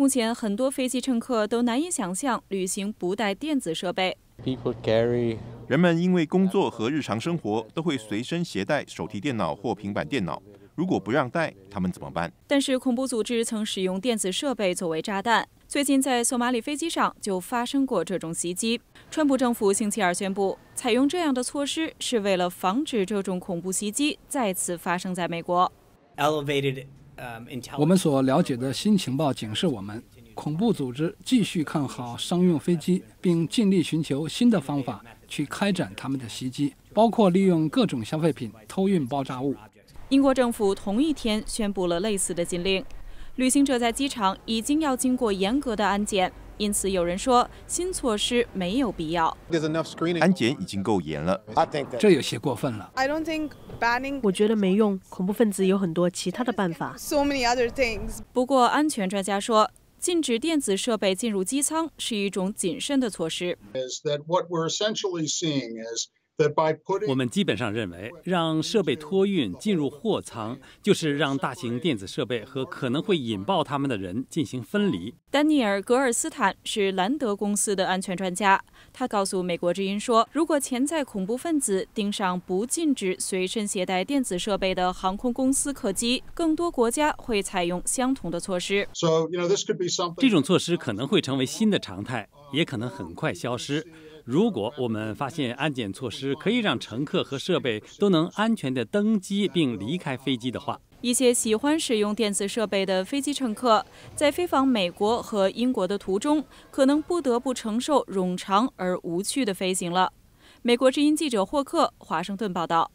目前，很多飞机乘客都难以想象旅行不带电子设备。人们因为工作和日常生活都会随身携带手提电脑或平板电脑，如果不让带，他们怎么办？但是恐怖组织曾使用电子设备作为炸弹，最近在索马里飞机上就发生过这种袭击。川普政府星期二宣布，采用这样的措施是为了防止这种恐怖袭击再次发生在美国。我们所了解的新情报警示我们，恐怖组织继续看好商用飞机，并尽力寻求新的方法去开展他们的袭击，包括利用各种消费品偷运爆炸物。英国政府同一天宣布了类似的禁令，旅行者在机场已经要经过严格的安检。因此，有人说新措施没有必要。安检已经够严了，这有些过分了。我觉得没用，恐怖分子有很多其他的办法。不过，安全专家说，禁止电子设备进入机舱是一种谨慎的措施。我们基本上认为，让设备托运进入货舱，就是让大型电子设备和可能会引爆它们的人进行分离。丹尼尔·格尔斯坦是兰德公司的安全专家，他告诉《美国之音》说：“如果潜在恐怖分子盯上不禁止随身携带电子设备的航空公司客机，更多国家会采用相同的措施。这种措施可能会成为新的常态，也可能很快消失。”如果我们发现安检措施可以让乘客和设备都能安全地登机并离开飞机的话，一些喜欢使用电子设备的飞机乘客在飞往美国和英国的途中，可能不得不承受冗长而无趣的飞行了。美国之音记者霍克，华盛顿报道。